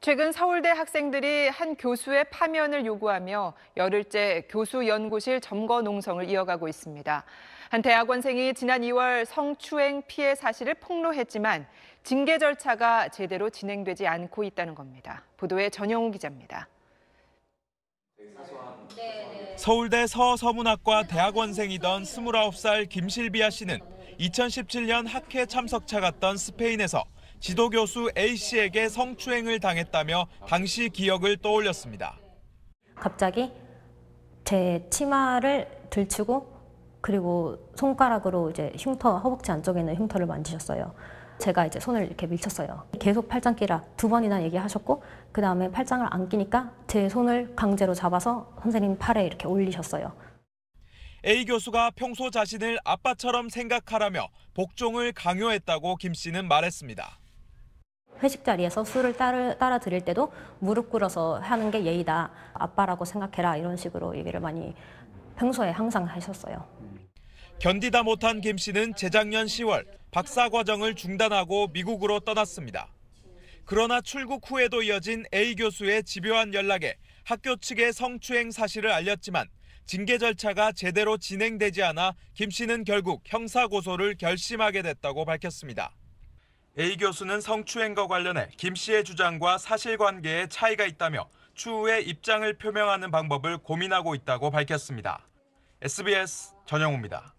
최근 서울대 학생들이 한 교수의 파면을 요구하며 열흘째 교수 연구실 점거 농성을 이어가고 있습니다. 한 대학원생이 지난 2월 성추행 피해 사실을 폭로했지만 징계 절차가 제대로 진행되지 않고 있다는 겁니다. 보도에 전영우 기자입니다. 서울대 서서문학과 대학원생이던 29살 김실비아 씨는 2017년 학회 참석 차갔던 스페인에서 지도교수 A씨에게 성추행을 당했다며 당시 기억을 떠올렸습니다. 갑자기 제 치마를 들치고 그리고 손가락으로 이제 흉터, 허벅지 안쪽에 있는 흉터를 만지셨어요. 제가 이제 손을 이렇게 밀쳤어요. 계속 팔짱 끼라 두 번이나 얘기하셨고 그 다음에 팔짱을 안 끼니까 제 손을 강제로 잡아서 선생님 팔에 이렇게 올리셨어요. A 교수가 평소 자신을 아빠처럼 생각하라며 복종을 강요했다고 김 씨는 말했습니다. 회식 자리에서 술을 따르, 따라 드릴 때도 무릎 꿇어서 하는 게 예의다. 아빠라고 생각해라. 이런 식으로 얘기를 많이 평소에 항상 하셨어요. 견디다 못한 김 씨는 재작년 10월 박사 과정을 중단하고 미국으로 떠났습니다. 그러나 출국 후에도 이어진 A 교수의 집요한 연락에 학교 측에 성추행 사실을 알렸지만 징계 절차가 제대로 진행되지 않아 김 씨는 결국 형사 고소를 결심하게 됐다고 밝혔습니다. A 교수는 성추행과 관련해 김 씨의 주장과 사실관계에 차이가 있다며 추후에 입장을 표명하는 방법을 고민하고 있다고 밝혔습니다. SBS 전영우입니다.